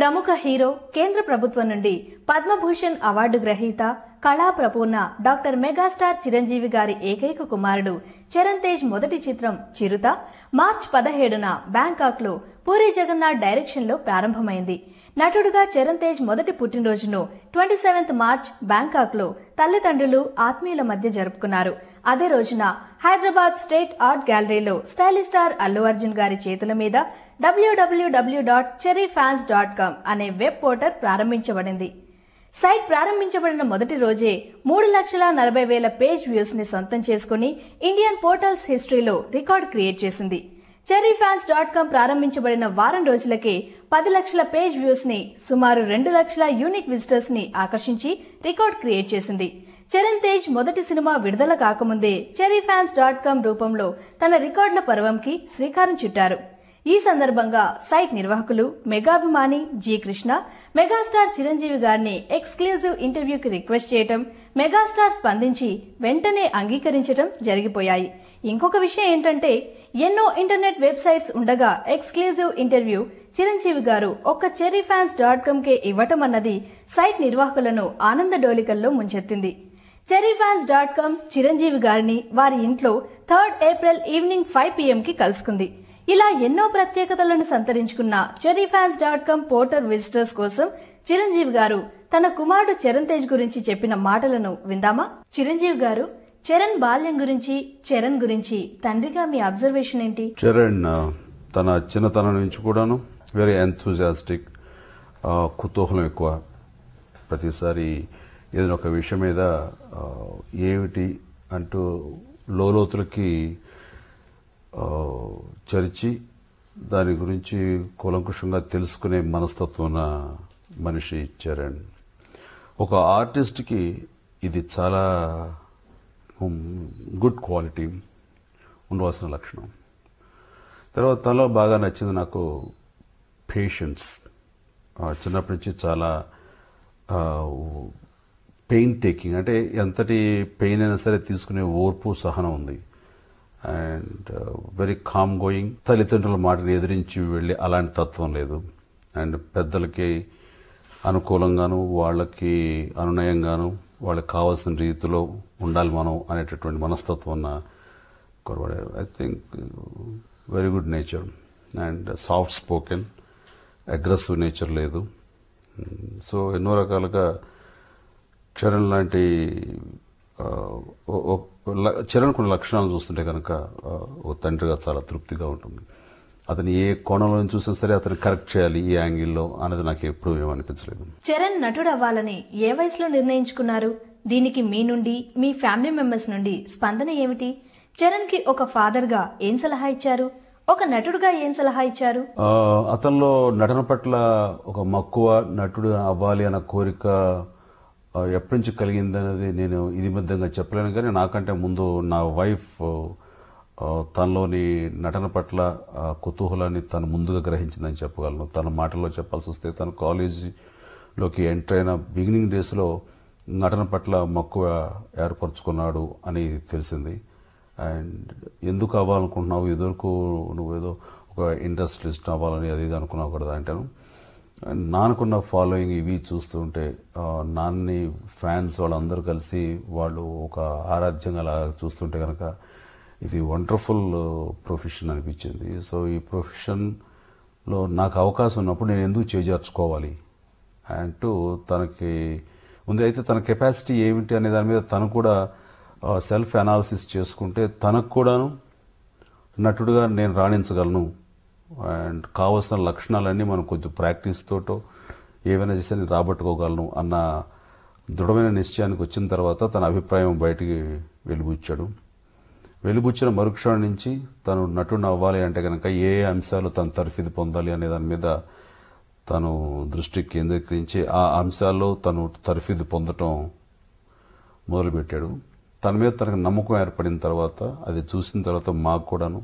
ప్రముఖ హీరో కేంద్ర ప్రభుత్వం నుండి పద్మభూషణ్ అవార్డు గ్రహీత కళా ప్రపూర్ణ డాక్టర్ మెగాస్టార్ చిరంజీవి గారి ఏకైక కుమారుడు చరణ్ తేజ్ మొదటి చిత్రం చిరుత మార్చ్ పదహేడున బ్యాంకాక్ లో పూరి జగన్నాథ్ డైరెక్షన్ లో ప్రారంభమైంది నటుడుగా చరణ్ తేజ్ మొదటి పుట్టినరోజును ట్వంటీ సెవెంత్ మార్చ్ బ్యాంకాక్ లో తల్లిదండ్రులు ఆత్మీయుల మధ్య జరుపుకున్నారు అదే రోజున హైదరాబాద్ స్టేట్ ఆర్ట్ గ్యాలరీలో స్టైలిస్టార్ స్టార్ అల్లు అర్జున్ గారి చేతుల మీద W W W dot cherry fans dot com అనే వెబ్ పోర్టల్ ప్రారంభించబడింది సైట్ ప్రారంభించబడిన మొదటి రోజే మూడు లక్షల నలభై వేల పేజ్ వ్యూస్ ని సొంతం చేసుకుని ఇండియన్ పోర్టల్స్ హిస్టరీలో రికార్డ్ క్రియేట్ చేసింది చెర్రీ ఫ్యాన్స్ డాట్ కామ్ ప్రారంభించబడిన వారం రోజులకే పది లక్షల పేజ్ వ్యూస్ ని సుమారు రెండు లక్షల యూనిక్ విజిటర్స్ ని ఆకర్షించి రికార్డ్ క్రియేట్ చేసింది చరణ్ తేజ్ మొదటి సినిమా విడుదల కాకముందే చెర్రీ ఫ్యాన్స్ డాట్ కామ్ రూపంలో తన రికార్డుల పర్వంకి శ్రీకారం చుట్టారు ఈ సందర్భంగా సైట్ నిర్వాహకులు మెగాభిమాని జి కృష్ణ మెగాస్టార్ చిరంజీవి గారిని ఎక్స్క్లూజివ్ ఇంటర్వ్యూకి రిక్వెస్ట్ చేయటం మెగాస్టార్ స్పందించి వెంటనే అంగీకరించడం జరిగిపోయాయి ఇంకొక విషయం ఏంటంటే ఎన్నో ఇంటర్నెట్ వెబ్సైట్స్ ఉండగా ఎక్స్క్లూజివ్ ఇంటర్వ్యూ చిరంజీవి గారు ఒక్క చెరీ ఫ్యాన్స్ డాట్ కే ఇవ్వటం అన్నది సైట్ నిర్వాహకులను ఆనంద డోలికల్లో ముంచెత్తింది cherry fans dot com Chiranjeevi గారిని వారి ఇంట్లో థర్డ్ ఏప్రిల్ ఈవినింగ్ ఫైవ్ కి కలుసుకుంది ఇలా ఎన్నో ప్రత్యేకతలను సంతరించుకున్న cherry fans dot com portal visitors కోసం చిరంజీవి గారు తన కుమారుడు చరణ్ తేజ్ గురించి చెప్పిన మాటలను విందామా చిరంజీవి గారు చరణ్ బాల్యం గురించి చరణ్ గురించి తండ్రిగా మీ అబ్జర్వేషన్ ఏంటి చరణ్ తన చిన్నతనం నుంచి కూడాను వెరీ ఎంతూజాస్టిక్ కుతూహలం ఎక్కువ ప్రతిసారి ఏదైనా ఒక విషయం మీద ఏమిటి అంటూ లోతులకి చర్చి దాని గురించి కూలంకుషంగా తెలుసుకునే మనస్తత్వం మనిషి ఇచ్చారండి ఒక ఆర్టిస్ట్కి ఇది చాలా గుడ్ క్వాలిటీ ఉండవలసిన లక్షణం తర్వాత తనలో బాగా నచ్చింది నాకు పేషెన్స్ చిన్నప్పటి నుంచి చాలా పెయిన్ టేకింగ్ అంటే ఎంతటి పెయిన్ అయినా సరే తీసుకునే ఓర్పు సహనం ఉంది and very uh, calm going తల్లిదండ్రుల మాటను ఎదిరించి వెళ్ళి అలాంటి తత్వం లేదు అండ్ పెద్దలకి అనుకూలంగాను వాళ్ళకి అనునయంగాను వాళ్ళకి కావాల్సిన రీతిలో ఉండాలి మనం అనేటటువంటి మనస్తత్వం ఉన్న I think very good nature and soft spoken aggressive nature లేదు సో mm, ఎన్నో రకాలుగా క్షణం లాంటి చరణ్ కొన్ని లక్షణాలు చూస్తుంటే కనుక ఓ తండ్రిగా చాలా తృప్తిగా ఉంటుంది అతను ఏ కోణంలో చూసినా సరే అతను కరెక్ట్ చేయాలి ఈ యాంగిల్లో అనేది నాకు ఎప్పుడు ఏమనిపించలేదు చరణ్ నటుడు అవ్వాలని ఏ వయసులో నిర్ణయించుకున్నారు దీనికి మీ నుండి మీ ఫ్యామిలీ మెంబర్స్ నుండి స్పందన ఏమిటి చరణ్ కి ఒక ఫాదర్ గా ఏం సలహా ఇచ్చారు ఒక నటుడుగా ఏం సలహా ఇచ్చారు అతనిలో నటన పట్ల ఒక మక్కువ నటుడు అవ్వాలి అన్న కోరిక ఎప్పటి నుంచి కలిగిందనేది నేను ఇది మధ్యంగా చెప్పలేను కానీ నాకంటే ముందు నా వైఫ్ తనలోని నటన పట్ల కుతూహలాన్ని తను ముందుగా గ్రహించిందని చెప్పగలను తన మాటల్లో చెప్పాల్సి వస్తే తను కాలేజీలోకి ఎంటర్ అయిన బిగినింగ్ డేస్లో నటన పట్ల మక్కువ ఏర్పరచుకున్నాడు అని తెలిసింది అండ్ ఎందుకు అవ్వాలనుకుంటున్నావు నువ్వు నువ్వేదో ఒక ఇండస్ట్రీస్ట్ అవ్వాలని అది ఇది అనుకున్నావు కదా అంటాను నాన్నకున్న ఫాలోయింగ్ ఇవి చూస్తుంటే నాన్ని ఫ్యాన్స్ వాళ్ళందరూ కలిసి వాళ్ళు ఒక ఆరాధ్యంగా అలా చూస్తుంటే కనుక ఇది వండర్ఫుల్ ప్రొఫెషన్ అనిపించింది సో ఈ ప్రొఫెషన్లో నాకు అవకాశం ఉన్నప్పుడు నేను ఎందుకు చేజార్చుకోవాలి అంటూ తనకి ఉంది అయితే తన కెపాసిటీ ఏమిటి అనే దాని మీద తను కూడా సెల్ఫ్ అనాలిసిస్ చేసుకుంటే తనకు కూడాను నటుడుగా నేను రాణించగలను అండ్ కావలసిన లక్షణాలన్నీ మనం కొంచెం ప్రాక్టీస్ తోటో ఏమైనా చేస్తే నేను రాబట్టుకోగలను అన్న దృఢమైన నిశ్చయానికి వచ్చిన తర్వాత తన అభిప్రాయం బయటికి వెలుబుచ్చాడు వెలుబుచ్చిన మరుక్షణం నుంచి తను నటుడు అవ్వాలి అంటే కనుక ఏ అంశాలు తన తర్ఫీదు పొందాలి అనే దాని మీద తను దృష్టి కేంద్రీకరించి ఆ అంశాల్లో తను తర్ఫీదు పొందటం మొదలుపెట్టాడు తన మీద తనకు నమ్మకం ఏర్పడిన తర్వాత అది చూసిన తర్వాత మాకు కూడాను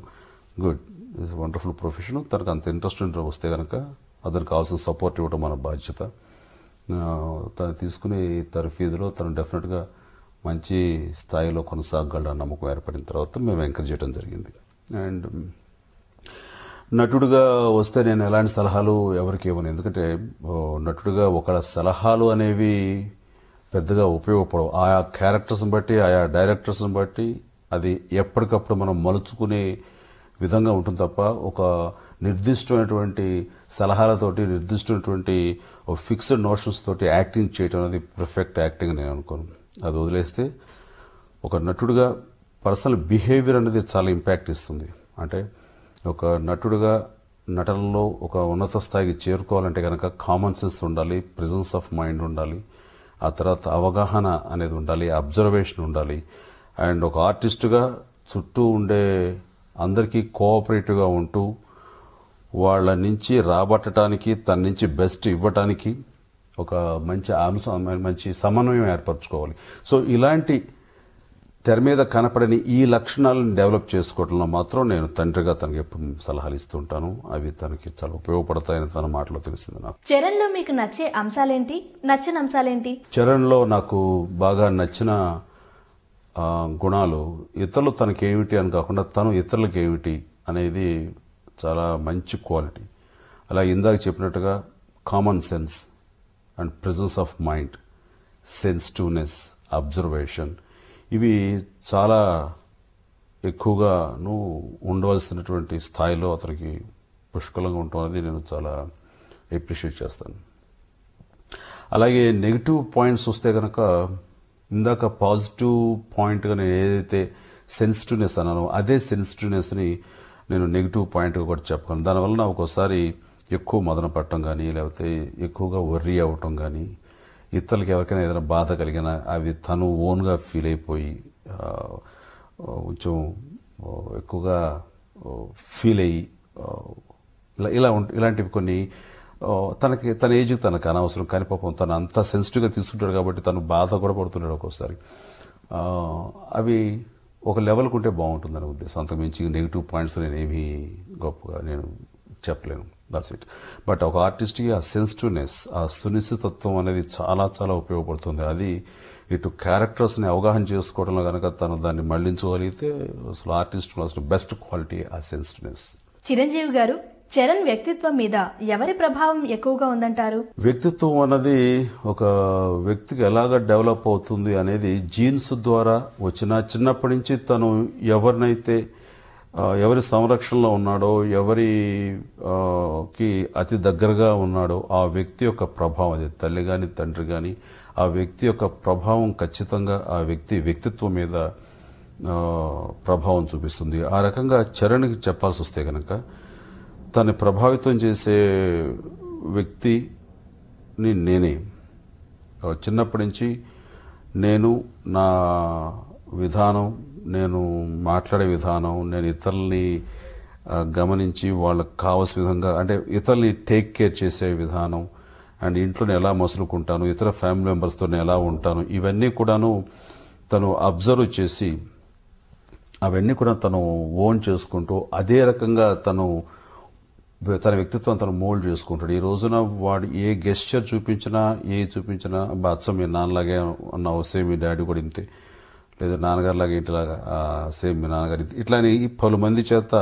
గుడ్ ఇస్ వండర్ఫుల్ ప్రొఫెషన్ తనకు అంత ఇంట్రెస్ట్ వస్తే కనుక అతనికి కావాల్సిన సపోర్ట్ ఇవ్వడం మన బాధ్యత తను తీసుకునే తన ఫీజులో తను డెఫినెట్గా మంచి స్థాయిలో అన్న నమ్మకం ఏర్పడిన తర్వాత మేము ఎంకరేజ్ చేయడం జరిగింది అండ్ um, నటుడుగా వస్తే నేను ఎలాంటి సలహాలు ఎవరికి ఇవ్వను ఎందుకంటే నటుడుగా ఒక సలహాలు అనేవి పెద్దగా ఉపయోగపడవు ఆయా క్యారెక్టర్స్ని బట్టి ఆయా డైరెక్టర్స్ని బట్టి అది ఎప్పటికప్పుడు మనం మలుచుకునే విధంగా ఉంటుంది తప్ప ఒక నిర్దిష్టమైనటువంటి సలహాలతోటి నిర్దిష్టమైనటువంటి ఫిక్స్డ్ నోషన్స్ తోటి యాక్టింగ్ చేయటం అనేది పర్ఫెక్ట్ యాక్టింగ్ నేను అనుకోను అది వదిలేస్తే ఒక నటుడిగా పర్సనల్ బిహేవియర్ అనేది చాలా ఇంపాక్ట్ ఇస్తుంది అంటే ఒక నటుడిగా నటనలో ఒక ఉన్నత స్థాయికి చేరుకోవాలంటే కనుక కామన్ సెన్స్ ఉండాలి ప్రిజెన్స్ ఆఫ్ మైండ్ ఉండాలి ఆ తర్వాత అవగాహన అనేది ఉండాలి అబ్జర్వేషన్ ఉండాలి అండ్ ఒక ఆర్టిస్టుగా చుట్టూ ఉండే అందరికీ కోఆపరేటివ్గా ఉంటూ వాళ్ళ నుంచి రాబట్టడానికి తన నుంచి బెస్ట్ ఇవ్వటానికి ఒక మంచి అంశం మంచి సమన్వయం ఏర్పరచుకోవాలి సో ఇలాంటి తెర మీద కనపడని ఈ లక్షణాలను డెవలప్ చేసుకోవటంలో మాత్రం నేను తండ్రిగా తనకి ఎప్పుడు సలహాలు ఇస్తుంటాను అవి తనకి చాలా ఉపయోగపడతాయని తన మాటలో తెలిసింది నాకు చరణ్లో మీకు నచ్చే అంశాలేంటి నచ్చిన అంశాలేంటి చరణ్లో నాకు బాగా నచ్చిన గుణాలు ఇతరులు తనకేమిటి అని కాకుండా తను ఇతరులకు ఏమిటి అనేది చాలా మంచి క్వాలిటీ అలా ఇందాక చెప్పినట్టుగా common sense and presence of mind sensitiveness observation ఇవి చాలా ఎక్కువగా నువ్వు ఉండవలసినటువంటి స్థాయిలో అతనికి పుష్కలంగా ఉండటం అనేది నేను చాలా ఎప్రిషియేట్ చేస్తాను అలాగే నెగిటివ్ పాయింట్స్ వస్తే కనుక ఇందాక పాజిటివ్ పాయింట్గా నేను ఏదైతే సెన్సిటివ్నెస్ అన్నానో అదే సెన్సిటివ్నెస్ని నేను నెగిటివ్ పాయింట్గా కూడా చెప్పగలను దానివల్ల ఒక్కోసారి ఎక్కువ మదన పట్టడం కానీ లేకపోతే ఎక్కువగా వర్రీ అవ్వటం కానీ ఇతరులకి ఎవరికైనా ఏదైనా బాధ కలిగినా అవి తను ఓన్గా ఫీల్ అయిపోయి కొంచెం ఎక్కువగా ఫీల్ అయ్యి ఇలా ఇలా ఇలాంటివి కొన్ని తనకి తన ఏజ్ తనకు అనవసరం కానీ పాపం తను అంత సెన్సిటివ్గా తీసుకుంటాడు కాబట్టి తను బాధ కూడా పడుతున్నాడు ఒక్కోసారి అవి ఒక లెవెల్కి ఉంటే బాగుంటుందని ఉద్దేశం అంతకు మించి నెగిటివ్ పాయింట్స్ నేను ఏమి గొప్పగా నేను చెప్పలేను దట్స్ ఇట్ బట్ ఒక ఆర్టిస్ట్కి ఆ సెన్సిటివ్నెస్ ఆ సునిశ్చితత్వం అనేది చాలా చాలా ఉపయోగపడుతుంది అది ఇటు క్యారెక్టర్స్ని అవగాహన చేసుకోవడంలో కనుక తను దాన్ని మళ్లించగలిగితే అసలు ఆర్టిస్ట్ అసలు బెస్ట్ క్వాలిటీ ఆ సెన్సిటివ్నెస్ చిరంజీవి గారు చరణ్ వ్యక్తిత్వం మీద ఎవరి ప్రభావం ఎక్కువగా ఉందంటారు వ్యక్తిత్వం అన్నది ఒక వ్యక్తికి ఎలాగ డెవలప్ అవుతుంది అనేది జీన్స్ ద్వారా వచ్చిన చిన్నప్పటి నుంచి తను ఎవరినైతే ఎవరి సంరక్షణలో ఉన్నాడో ఎవరికి అతి దగ్గరగా ఉన్నాడో ఆ వ్యక్తి యొక్క ప్రభావం అది తల్లి కానీ తండ్రి కానీ ఆ వ్యక్తి యొక్క ప్రభావం ఖచ్చితంగా ఆ వ్యక్తి వ్యక్తిత్వం మీద ప్రభావం చూపిస్తుంది ఆ రకంగా చరణ్కి చెప్పాల్సి వస్తే కనుక తను ప్రభావితం చేసే వ్యక్తిని నేనే చిన్నప్పటి నుంచి నేను నా విధానం నేను మాట్లాడే విధానం నేను ఇతరుల్ని గమనించి వాళ్ళకి కావాల్సిన విధంగా అంటే ఇతరుల్ని టేక్ కేర్ చేసే విధానం అండ్ ఇంట్లో ఎలా మసులుకుంటాను ఇతర ఫ్యామిలీ మెంబర్స్తో ఎలా ఉంటాను ఇవన్నీ కూడాను తను అబ్జర్వ్ చేసి అవన్నీ కూడా తను ఓన్ చేసుకుంటూ అదే రకంగా తను తన వ్యక్తిత్వం తను మోల్డ్ చేసుకుంటాడు ఈ రోజున వాడు ఏ గెస్చర్ చూపించినా ఏ చూపించినా అచ్చ మీ నాన్నలాగే అన్న సేమ్ మీ డాడీ కూడా ఇంతే లేదా నాన్నగారిలాగా ఇంటిలాగా సేమ్ మీ నాన్నగారి ఇట్లానే పలు మంది చేత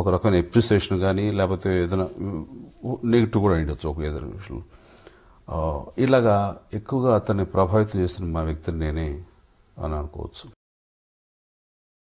ఒక రకమైన ఎప్రిసియేషన్ కానీ లేకపోతే ఏదైనా నెగిటివ్ కూడా ఉండొచ్చు ఒక ఏదైనా విషయంలో ఇలాగా ఎక్కువగా అతన్ని ప్రభావితం చేసిన మా వ్యక్తిని నేనే అని అనుకోవచ్చు